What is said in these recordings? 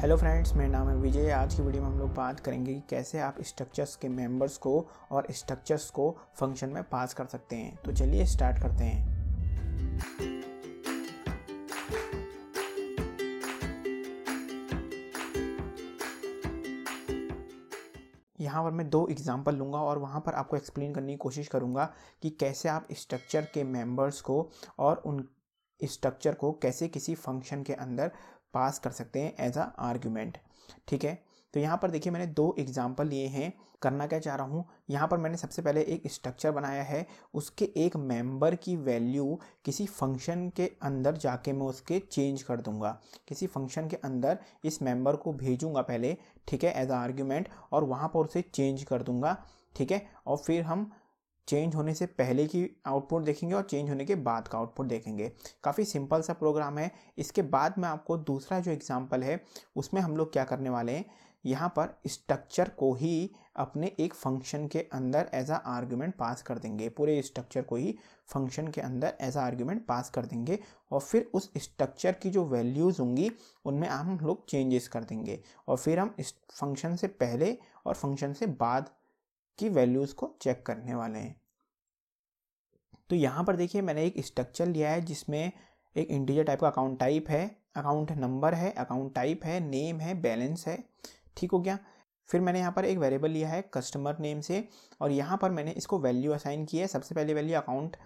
hello friends मेरा नाम है विजय आज की वीडियो में हम लोग बात करेंगे कि कैसे आप स्ट्रक्चर्स के मेंबर्स को और स्ट्रक्चर्स को फंक्शन में पास कर सकते हैं तो चलिए स्टार्ट करते हैं यहाँ पर मैं दो एग्जांपल लूँगा और वहाँ पर आपको एक्सप्लेन करने की कोशिश करूँगा कि कैसे आप स्ट्रक्चर के मेंबर्स को और उन स्ट्रक्चर को कैसे किसी फंक्शन के अंदर पास कर सकते हैं एज आ आर्ग्यूमेंट ठीक है तो यहाँ पर देखिए मैंने दो एग्जाम्पल लिए हैं करना क्या चाह रहा हूँ यहाँ पर मैंने सबसे पहले एक स्ट्रक्चर बनाया है उसके एक मेंबर की वैल्यू किसी फंक्शन के अंदर जाके मैं उसके चेंज कर दूंगा किसी फंक्शन के अंदर इस मेंबर को भेजूंगा पहले ठीक है एज आर्ग्यूमेंट और वहाँ पर उसे चेंज कर दूंगा ठीक है और फिर हम चेंज होने से पहले की आउटपुट देखेंगे और चेंज होने के बाद का आउटपुट देखेंगे काफ़ी सिंपल सा प्रोग्राम है इसके बाद में आपको दूसरा जो एग्ज़ाम्पल है उसमें हम लोग क्या करने वाले हैं यहाँ पर स्ट्रक्चर को ही अपने एक फंक्शन के अंदर एज आ आर्ग्यूमेंट पास कर देंगे पूरे स्ट्रक्चर को ही फंक्शन के अंदर एज आ आर्ग्यूमेंट पास कर देंगे और फिर उस स्ट्रक्चर की जो वैल्यूज़ होंगी उनमें हम लोग चेंजेस कर देंगे और फिर हम इस फंक्शन से पहले और फंक्शन से बाद की वैल्यूज़ को चेक करने वाले हैं तो यहाँ पर देखिए मैंने एक स्ट्रक्चर लिया है जिसमें एक इंटीजर टाइप का अकाउंट टाइप है अकाउंट नंबर है अकाउंट टाइप है नेम है बैलेंस है ठीक हो गया फिर मैंने यहाँ पर एक वेरिएबल लिया है कस्टमर नेम से और यहाँ पर मैंने इसको वैल्यू असाइन की है सबसे पहले वैल्यू अकाउंट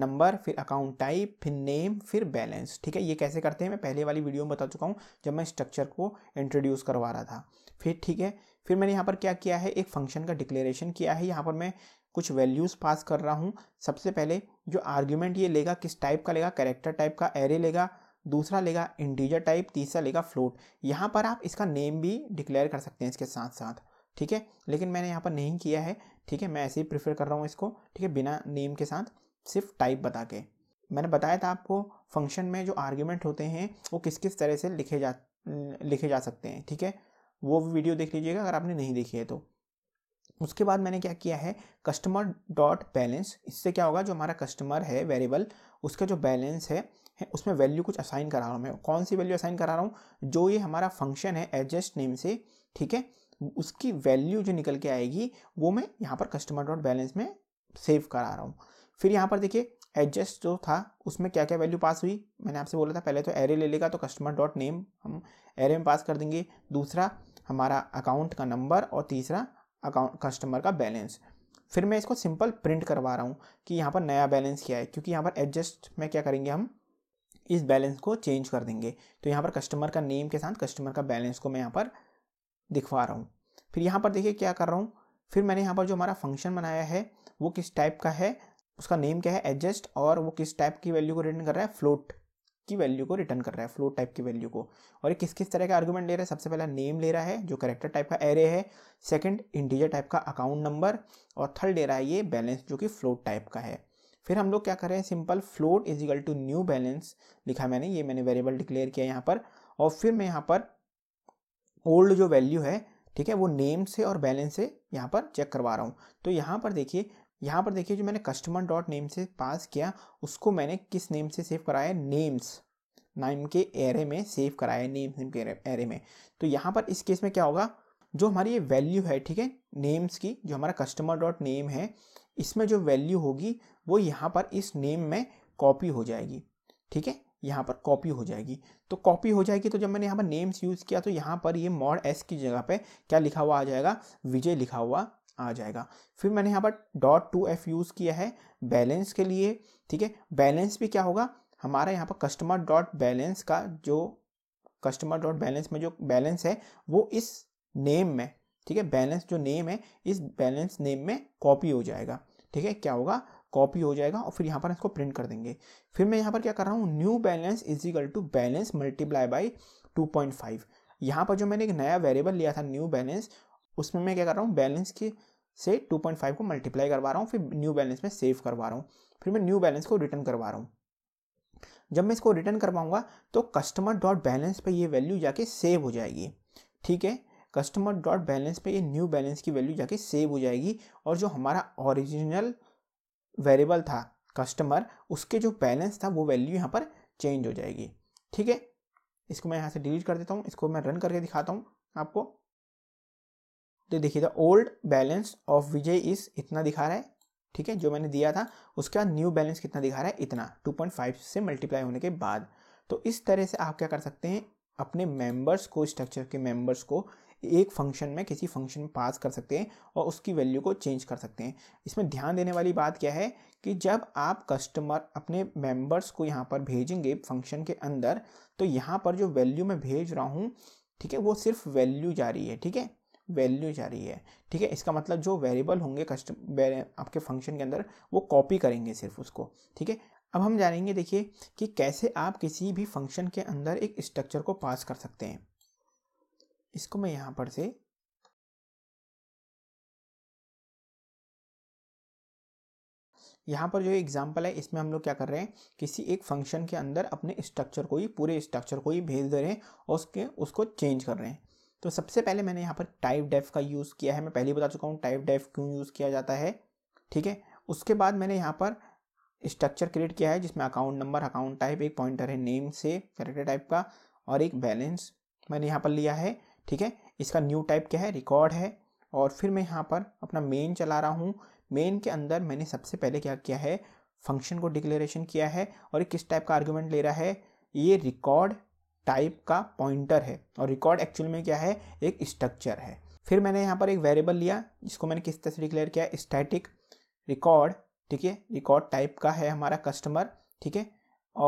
नंबर फिर अकाउंट टाइप फिर नेम फिर बैलेंस ठीक है ये कैसे करते हैं मैं पहले वाली वीडियो में बता चुका हूँ जब मैं स्ट्रक्चर को इंट्रोड्यूस करवा रहा था फिर ठीक है फिर मैंने यहाँ पर क्या किया है एक फंक्शन का डिक्लेरेशन किया है यहाँ पर मैं कुछ वैल्यूज़ पास कर रहा हूँ सबसे पहले जो आर्ग्यूमेंट ये लेगा किस टाइप का लेगा कैरेक्टर टाइप का एरे लेगा दूसरा लेगा इंटीजर टाइप तीसरा लेगा फ्लोट यहाँ पर आप इसका नेम भी डिक्लेयर कर सकते हैं इसके साथ साथ ठीक है लेकिन मैंने यहाँ पर नहीं किया है ठीक है मैं ऐसे ही प्रेफर कर रहा हूँ इसको ठीक है बिना नेम के साथ सिर्फ टाइप बता के मैंने बताया था आपको फंक्शन में जो आर्ग्यूमेंट होते हैं वो किस किस तरह से लिखे जा लिखे जा सकते हैं ठीक है वो वीडियो देख लीजिएगा अगर आपने नहीं देखी है तो उसके बाद मैंने क्या किया है कस्टमर डॉट बैलेंस इससे क्या होगा जो हमारा कस्टमर है वेरिएबल उसका जो बैलेंस है है उसमें वैल्यू कुछ असाइन करा रहा हूँ मैं कौन सी वैल्यू असाइन करा रहा हूँ जो ये हमारा फंक्शन है एडजस्ट नेम से ठीक है उसकी वैल्यू जो निकल के आएगी वो मैं यहाँ पर कस्टमर डॉट बैलेंस में सेव करा रहा हूँ फिर यहाँ पर देखिए एडजस्ट जो था उसमें क्या क्या वैल्यू पास हुई मैंने आपसे बोला था पहले तो एरे ले लेगा तो कस्टमर डॉट नेम हम एरे में पास कर देंगे दूसरा हमारा अकाउंट का नंबर और तीसरा अकाउंट कस्टमर का बैलेंस फिर मैं इसको सिंपल प्रिंट करवा रहा हूँ कि यहाँ पर नया बैलेंस क्या है क्योंकि यहाँ पर एडजस्ट में क्या करेंगे हम इस बैलेंस को चेंज कर देंगे तो यहाँ पर कस्टमर का नेम के साथ कस्टमर का बैलेंस को मैं यहाँ पर दिखवा रहा हूँ फिर यहाँ पर देखिए क्या कर रहा हूँ फिर मैंने यहाँ पर जो हमारा फंक्शन बनाया है वो किस टाइप का है उसका नेम क्या है एडजस्ट और वो किस टाइप की वैल्यू को रिटर्न कर रहा है फ्लोट की वैल्यू को रिटर्न कर रहा है फ्लोट टाइप की वैल्यू को और ये किस किस तरह का आर्गूमेंट ले रहा है सबसे पहला नेम ले रहा है जो करेक्टर टाइप का एरे है सेकंड इंटीजर टाइप का अकाउंट नंबर और थर्ड ले रहा है ये बैलेंस जो कि फ्लोट टाइप का है फिर हम लोग क्या कर रहे हैं simple float equal to new balance लिखा मैंने ये मैंने वेरिएबल डिक्लेयर किया यहाँ पर और फिर मैं यहाँ पर ओल्ड जो वैल्यू है ठीक है वो नेम से और बैलेंस से यहाँ पर चेक करवा रहा हूँ तो यहाँ पर देखिए यहाँ पर देखिए जो मैंने कस्टमर डॉट नेम से पास किया उसको मैंने किस नेम से सेव कराया नेम्स नाम के एरे में सेव कराया नेम्स नेम के एरे में तो यहाँ पर इस केस में क्या होगा जो हमारी ये वैल्यू है ठीक है नेम्स की जो हमारा कस्टमर डॉट नेम है इसमें जो वैल्यू होगी वो यहाँ पर इस नेम में कॉपी हो जाएगी ठीक है यहाँ पर कॉपी हो जाएगी तो कॉपी हो जाएगी तो जब मैंने यहाँ पर नेम्स यूज़ किया तो यहाँ पर ये मॉड एस की जगह पे क्या लिखा हुआ आ जाएगा विजय लिखा हुआ आ जाएगा फिर मैंने यहाँ पर डॉट टू एफ यूज़ किया है बैलेंस के लिए ठीक है बैलेंस भी क्या होगा हमारा यहाँ पर कस्टमर डॉट बैलेंस का जो कस्टमर डॉट बैलेंस में जो बैलेंस है वो इस नेम में ठीक है बैलेंस जो नेम है इस बैलेंस नेम में कॉपी हो जाएगा ठीक है क्या होगा कॉपी हो जाएगा और फिर यहाँ पर इसको प्रिंट कर देंगे फिर मैं यहाँ पर क्या कर रहा हूँ new balance equal to balance multiply by two point five यहाँ पर जो मैंने एक नया वेरिएबल लिया था न्यू बैलेंस उसमें मैं क्या कर रहा हूँ बैलेंस की से 2.5 को मल्टीप्लाई करवा रहा हूँ फिर न्यू बैलेंस में सेव करवा रहा हूँ फिर मैं न्यू बैलेंस को रिटर्न करवा रहा हूँ जब मैं इसको रिटर्न करवाऊँगा तो कस्टमर डॉट बैलेंस पर ये वैल्यू जाके सेव हो जाएगी ठीक है कस्टमर डॉट बैलेंस पर ये न्यू बैलेंस की वैल्यू जाके सेव हो जाएगी और जो हमारा ओरिजिनल वेरिएबल था कस्टमर उसके जो बैलेंस था वो वैल्यू यहाँ पर चेंज हो जाएगी ठीक है इसको मैं यहाँ से डिलीट कर देता हूँ इसको मैं रन करके दिखाता हूँ आपको तो देखिए the old balance of Vijay is इतना दिखा रहा है ठीक है जो मैंने दिया था उसके बाद न्यू बैलेंस कितना दिखा रहा है इतना 2.5 से मल्टीप्लाई होने के बाद तो इस तरह से आप क्या कर सकते हैं अपने मेंबर्स को स्ट्रक्चर के मेंबर्स को एक फंक्शन में किसी फंक्शन में पास कर सकते हैं और उसकी वैल्यू को चेंज कर सकते हैं इसमें ध्यान देने वाली बात क्या है कि जब आप कस्टमर अपने मेंबर्स को यहाँ पर भेजेंगे फंक्शन के अंदर तो यहाँ पर जो वैल्यू मैं भेज रहा हूँ ठीक है वो सिर्फ वैल्यू जा रही है ठीक है वैल्यू जा रही है ठीक है इसका मतलब जो वेरिएबल होंगे कस्टम आपके फंक्शन के अंदर वो कॉपी करेंगे सिर्फ उसको ठीक है अब हम जानेंगे देखिए कि कैसे आप किसी भी फंक्शन के अंदर एक स्ट्रक्चर को पास कर सकते हैं इसको मैं यहाँ पर से यहाँ पर जो एग्जांपल है इसमें हम लोग क्या कर रहे हैं किसी एक फंक्शन के अंदर अपने स्ट्रक्चर को ही पूरे स्ट्रक्चर को ही भेज दे रहे हैं और उसके उसको चेंज कर रहे हैं तो सबसे पहले मैंने यहाँ पर टाइप डेफ का यूज़ किया है मैं पहले बता चुका हूँ टाइप डेफ क्यों यूज़ किया जाता है ठीक है उसके बाद मैंने यहाँ पर स्ट्रक्चर क्रिएट किया है जिसमें अकाउंट नंबर अकाउंट टाइप एक पॉइंटर है नेम से करेक्टर टाइप का और एक बैलेंस मैंने यहाँ पर लिया है ठीक है इसका न्यू टाइप क्या है रिकॉर्ड है और फिर मैं यहाँ पर अपना मेन चला रहा हूँ मेन के अंदर मैंने सबसे पहले क्या किया है फंक्शन को डिक्लेरेशन किया है और ये किस टाइप का आर्ग्यूमेंट ले रहा है ये रिकॉर्ड टाइप का पॉइंटर है और रिकॉर्ड एक्चुअल में क्या है एक स्ट्रक्चर है फिर मैंने यहाँ पर एक वेरिएबल लिया जिसको मैंने किस तरह से डिक्लेयर किया स्टैटिक रिकॉर्ड ठीक है रिकॉर्ड टाइप का है हमारा कस्टमर ठीक है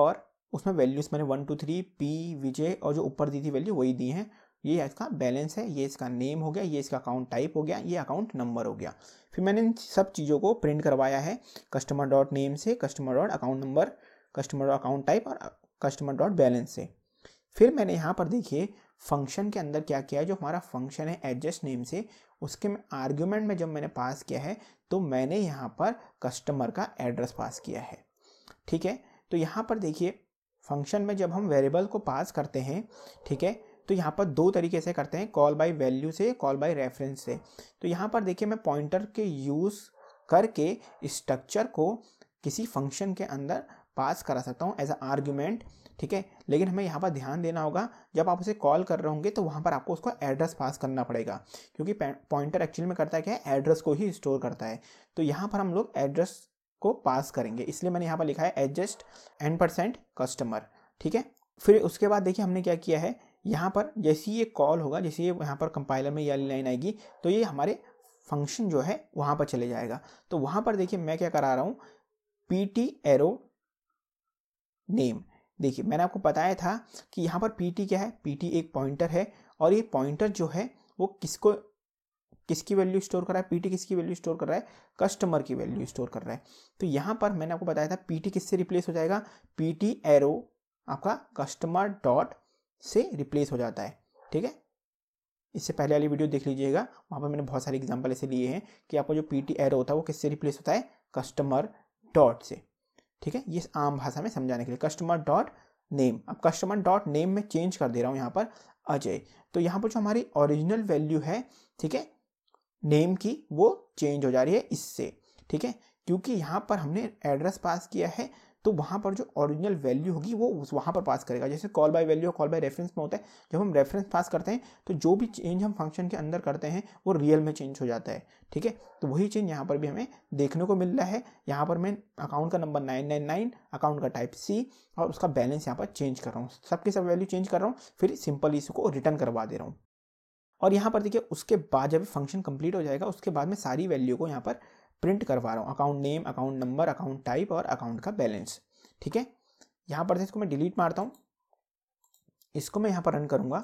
और उसमें वैल्यूज़ मैंने one two three P Vijay और जो ऊपर दी थी वैल्यू वही दी हैं ये इसका बैलेंस है ये इसका नेम हो गया ये इसका अकाउंट टाइप हो गया ये अकाउंट नंबर हो गया फिर मैंने इन सब चीज़ों को प्रिंट करवाया है कस्टमर डॉट नेम से customer dot account number customer dot account type और कस्टमर डॉट बैलेंस से फिर मैंने यहाँ पर देखिए फंक्शन के अंदर क्या किया है जो हमारा फंक्शन है एडजस्ट नेम से उसके आर्ग्यूमेंट में जब मैंने पास किया है तो मैंने यहाँ पर कस्टमर का एड्रेस पास किया है ठीक है तो यहाँ पर देखिए फंक्शन में जब हम वेरिएबल को पास करते हैं ठीक है तो यहाँ पर दो तरीके से करते हैं कॉल बाय वैल्यू से कॉल बाय रेफरेंस से तो यहाँ पर देखिए मैं पॉइंटर के यूज़ करके स्ट्रक्चर को किसी फंक्शन के अंदर पास करा सकता हूँ एज अ आर्ग्यूमेंट ठीक है लेकिन हमें यहाँ पर ध्यान देना होगा जब आप उसे कॉल कर रहे होंगे तो वहाँ पर आपको उसको एड्रेस पास करना पड़ेगा क्योंकि पॉइंटर एक्चुअल में करता है क्या है एड्रेस को ही स्टोर करता है तो यहाँ पर हम लोग एड्रेस को पास करेंगे इसलिए मैंने यहाँ पर लिखा है एडजस्ट एन परसेंट कस्टमर ठीक है फिर उसके बाद देखिए हमने क्या किया है यहाँ पर जैसे ये कॉल होगा जैसे ये यहाँ पर कंपाइलर में यह लाइन आएगी तो ये हमारे फंक्शन जो है वहाँ पर चले जाएगा तो वहाँ पर देखिए मैं क्या करा रहा हूँ पी टी एरो नेम देखिए मैंने आपको बताया था कि यहाँ पर पी क्या है पी एक पॉइंटर है और ये पॉइंटर जो है वो किसको किसकी वैल्यू स्टोर कर रहा है पीटी किसकी वैल्यू स्टोर कर रहा है कस्टमर की वैल्यू स्टोर कर रहा है तो यहाँ पर मैंने आपको बताया था पीटी किससे रिप्लेस हो जाएगा पीटी एरो आपका कस्टमर डॉट से रिप्लेस हो जाता है ठीक है इससे पहले वाली वीडियो देख लीजिएगा वहाँ पर मैंने बहुत सारे एग्जाम्पल ऐसे लिए हैं कि आपका जो पी टी एरो होता है वो किससे रिप्लेस होता है कस्टमर डॉट से ठीक है ये आम भाषा में समझाने के लिए कस्टमर डॉट नेम अब कस्टमर डॉट नेम में चेंज कर दे रहा हूँ यहाँ पर अजय तो यहाँ पर जो हमारी ओरिजिनल वैल्यू है ठीक है नेम की वो चेंज हो जा रही है इससे ठीक है क्योंकि यहाँ पर हमने एड्रेस पास किया है तो वहाँ पर जो ओरिजिनल वैल्यू होगी वो उस वहाँ पर पास करेगा जैसे कॉल बाय वैल्यू और कॉल बाय रेफरेंस में होता है जब हम रेफरेंस पास करते हैं तो जो भी चेंज हम फंक्शन के अंदर करते हैं वो रियल में चेंज हो जाता है ठीक है तो वही चेंज यहाँ पर भी हमें देखने को मिल रहा है यहाँ पर मैं अकाउंट का number nine nine nine account का टाइप सी और उसका बैलेंस यहाँ पर चेंज कर रहा हूँ सबके सब वैल्यू चेंज कर रहा हूँ फिर सिंपल इसको रिटर्न करवा दे रहा हूँ और यहाँ पर देखिए उसके बाद जब फंक्शन कंप्लीट हो जाएगा उसके बाद में सारी वैल्यू को यहाँ पर प्रिंट करवा रहा हूँ account name account number account type और अकाउंट का बैलेंस ठीक है यहाँ पर से इसको मैं डिलीट मारता हूँ इसको मैं यहाँ पर रन करूँगा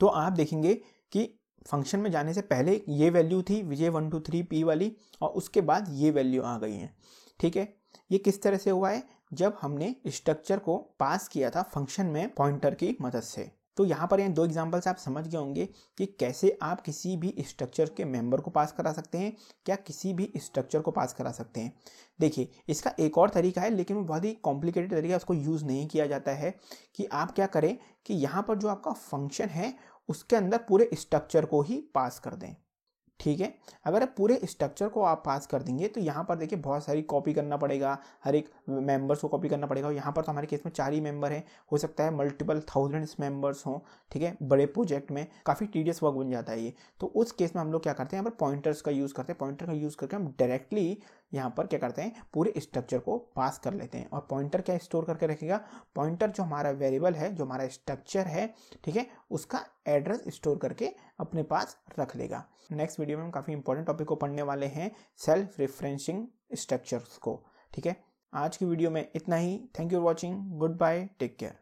तो आप देखेंगे कि फंक्शन में जाने से पहले ये वैल्यू थी Vijay one two three P वाली और उसके बाद ये वैल्यू आ गई है ठीक है ये किस तरह से हुआ है जब हमने स्ट्रक्चर को पास किया था फंक्शन में पॉइंटर की मदद से तो यहाँ पर यहाँ दो एग्जाम्पल से आप समझ गए होंगे कि कैसे आप किसी भी स्ट्रक्चर के मेंबर को पास करा सकते हैं क्या किसी भी स्ट्रक्चर को पास करा सकते हैं देखिए इसका एक और तरीका है लेकिन वो बहुत ही कॉम्प्लिकेटेड तरीका है उसको यूज़ नहीं किया जाता है कि आप क्या करें कि यहाँ पर जो आपका फंक्शन है उसके अंदर पूरे स्ट्रक्चर को ही पास कर दें ठीक है अगर पूरे स्ट्रक्चर को आप पास कर देंगे तो यहाँ पर देखिए बहुत सारी कॉपी करना पड़ेगा हर एक मेंबर्स को कॉपी करना पड़ेगा और यहाँ पर तो हमारे केस में चार ही मेंबर हैं हो सकता है मल्टीपल थाउजेंड्स मेंबर्स हों ठीक है बड़े प्रोजेक्ट में काफ़ी टीडियस वर्क बन जाता है ये तो उस केस में हम लोग क्या करते हैं यहाँ पर पॉइंटर्स का यूज़ करते हैं पॉइंटर का यूज़ करके हम डायरेक्टली यहाँ पर क्या करते हैं पूरे स्ट्रक्चर को पास कर लेते हैं और पॉइंटर क्या स्टोर करके रखेगा पॉइंटर जो हमारा वेरिएबल है जो हमारा स्ट्रक्चर है ठीक है उसका एड्रेस स्टोर करके अपने पास रख लेगा नेक्स्ट वीडियो में हम काफ़ी इंपॉर्टेंट टॉपिक को पढ़ने वाले हैं सेल्फ रेफरेंसिंग स्ट्रक्चर्स को ठीक है आज की वीडियो में इतना ही thank you for watching goodbye take care